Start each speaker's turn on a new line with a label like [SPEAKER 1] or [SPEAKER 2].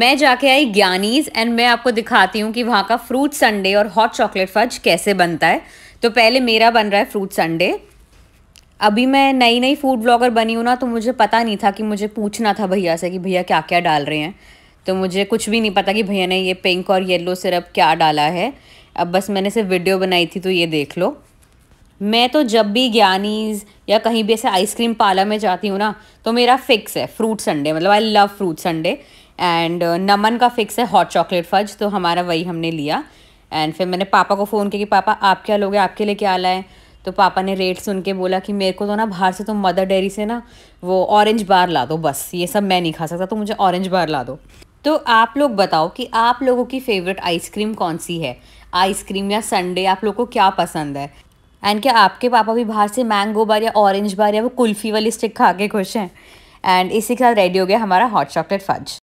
[SPEAKER 1] मैं जाके आई ज्ञानीज एंड मैं आपको दिखाती हूँ कि वहाँ का फ्रूट संडे और हॉट चॉकलेट फज कैसे बनता है तो पहले मेरा बन रहा है फ्रूट संडे अभी मैं नई नई फूड ब्लॉगर बनी हूँ ना तो मुझे पता नहीं था कि मुझे पूछना था भैया से कि भैया क्या क्या डाल रहे हैं तो मुझे कुछ भी नहीं पता कि भैया ने ये पिंक और येलो सिरप क्या डाला है अब बस मैंने सिर्फ वीडियो बनाई थी तो ये देख लो मैं तो जब भी ज्ञानीज या कहीं भी ऐसे आइसक्रीम पार्लर में जाती हूँ ना तो मेरा फिक्स है फ्रूट संडे मतलब I love fruit sundae and uh, Naman का फिक्स है हॉट चॉकलेट फज तो हमारा वही हमने लिया एंड फिर मैंने पापा को फ़ोन किया कि पापा आप क्या लोगे आपके लिए क्या लाएँ तो पापा ने रेट सुन के बोला कि मेरे को तो ना बाहर से तो मदर डेयरी से ना वो ऑरेंज बार ला दो बस ये सब मैं नहीं खा सकता तो मुझे ऑरेंज बार ला दो तो आप लोग बताओ कि आप लोगों की फेवरेट आइसक्रीम कौन सी है आइसक्रीम या संडे आप लोगों को क्या पसंद है एंड क्या आपके पापा भी बाहर से मैंगो बार या ऑरेंज बार या वो कुल्फ़ी वाली स्टिक खा के खुश हैं एंड इसी के साथ रेडी हो गया हमारा हॉट चॉकलेट फज